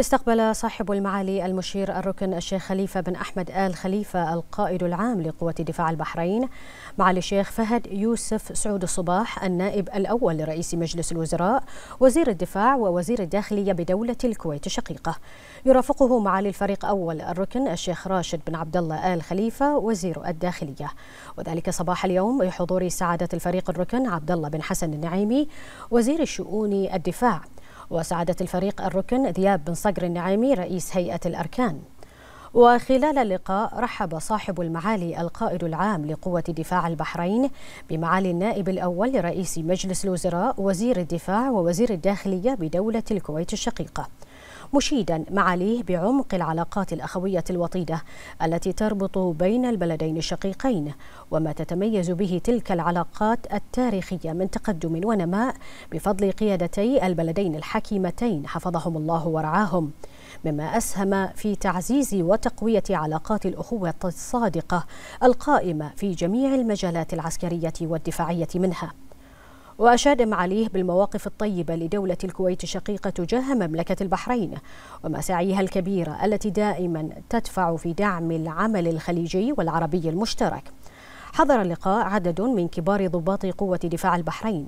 استقبل صاحب المعالي المشير الركن الشيخ خليفة بن أحمد آل خليفة القائد العام لقوة دفاع البحرين معالي الشيخ فهد يوسف سعود الصباح النائب الأول لرئيس مجلس الوزراء وزير الدفاع ووزير الداخلية بدولة الكويت الشقيقة يرافقه معالي الفريق أول الركن الشيخ راشد بن عبد الله آل خليفة وزير الداخلية وذلك صباح اليوم بحضور سعادة الفريق الركن عبد الله بن حسن النعيمي وزير الشؤون الدفاع وسعادة الفريق الركن ذياب بن صقر النعيمي رئيس هيئة الأركان وخلال اللقاء رحب صاحب المعالي القائد العام لقوة دفاع البحرين بمعالي النائب الأول لرئيس مجلس الوزراء وزير الدفاع ووزير الداخلية بدولة الكويت الشقيقة مشيدا معاليه بعمق العلاقات الأخوية الوطيدة التي تربط بين البلدين الشقيقين وما تتميز به تلك العلاقات التاريخية من تقدم ونماء بفضل قيادتي البلدين الحكيمتين حفظهم الله ورعاهم مما أسهم في تعزيز وتقوية علاقات الأخوة الصادقة القائمة في جميع المجالات العسكرية والدفاعية منها وأشاد معاليه بالمواقف الطيبة لدولة الكويت الشقيقة تجاه مملكة البحرين ومساعيها الكبيرة التي دائما تدفع في دعم العمل الخليجي والعربي المشترك حضر اللقاء عدد من كبار ضباط قوة دفاع البحرين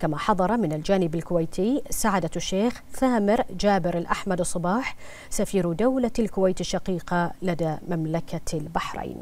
كما حضر من الجانب الكويتي سعادة الشيخ ثامر جابر الأحمد الصباح سفير دولة الكويت الشقيقة لدى مملكة البحرين